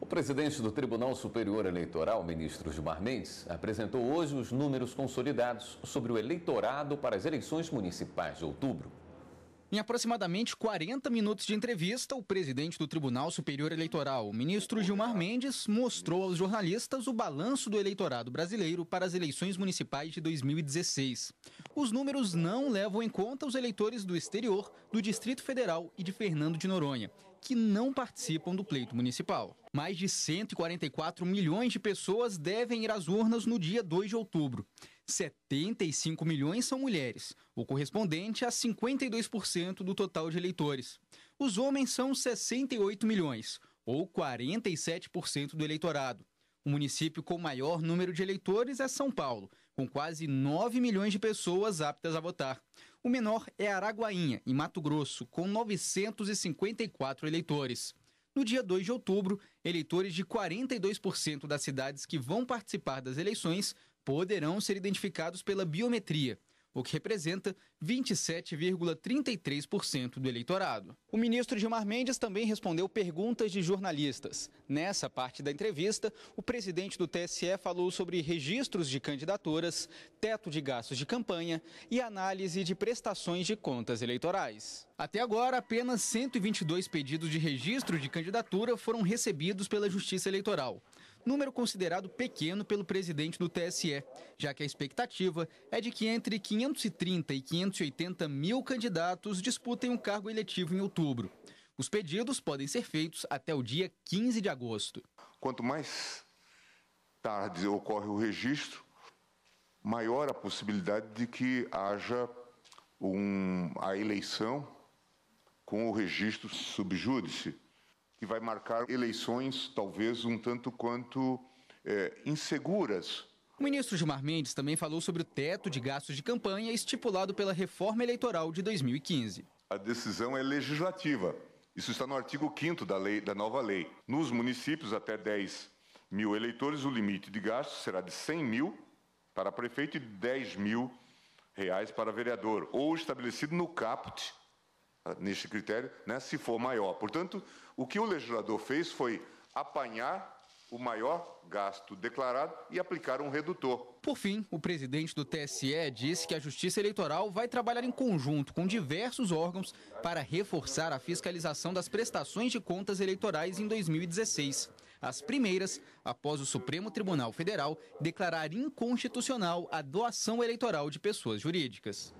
O presidente do Tribunal Superior Eleitoral, ministro Gilmar Mendes, apresentou hoje os números consolidados sobre o eleitorado para as eleições municipais de outubro. Em aproximadamente 40 minutos de entrevista, o presidente do Tribunal Superior Eleitoral, o ministro Gilmar Mendes, mostrou aos jornalistas o balanço do eleitorado brasileiro para as eleições municipais de 2016. Os números não levam em conta os eleitores do exterior, do Distrito Federal e de Fernando de Noronha, que não participam do pleito municipal. Mais de 144 milhões de pessoas devem ir às urnas no dia 2 de outubro. 75 milhões são mulheres, o correspondente a 52% do total de eleitores. Os homens são 68 milhões, ou 47% do eleitorado. O município com maior número de eleitores é São Paulo, com quase 9 milhões de pessoas aptas a votar. O menor é Araguainha, em Mato Grosso, com 954 eleitores. No dia 2 de outubro, eleitores de 42% das cidades que vão participar das eleições poderão ser identificados pela biometria o que representa 27,33% do eleitorado. O ministro Gilmar Mendes também respondeu perguntas de jornalistas. Nessa parte da entrevista, o presidente do TSE falou sobre registros de candidaturas, teto de gastos de campanha e análise de prestações de contas eleitorais. Até agora, apenas 122 pedidos de registro de candidatura foram recebidos pela Justiça Eleitoral número considerado pequeno pelo presidente do TSE, já que a expectativa é de que entre 530 e 580 mil candidatos disputem um cargo eletivo em outubro. Os pedidos podem ser feitos até o dia 15 de agosto. Quanto mais tarde ocorre o registro, maior a possibilidade de que haja um, a eleição com o registro subjúdice que vai marcar eleições talvez um tanto quanto é, inseguras. O ministro Gilmar Mendes também falou sobre o teto de gastos de campanha estipulado pela reforma eleitoral de 2015. A decisão é legislativa. Isso está no artigo 5 da, lei, da nova lei. Nos municípios, até 10 mil eleitores, o limite de gastos será de 100 mil para prefeito e 10 mil reais para vereador, ou estabelecido no caput ah, neste critério, né, se for maior. Portanto, o que o legislador fez foi apanhar o maior gasto declarado e aplicar um redutor. Por fim, o presidente do TSE disse que a Justiça Eleitoral vai trabalhar em conjunto com diversos órgãos para reforçar a fiscalização das prestações de contas eleitorais em 2016. As primeiras, após o Supremo Tribunal Federal declarar inconstitucional a doação eleitoral de pessoas jurídicas.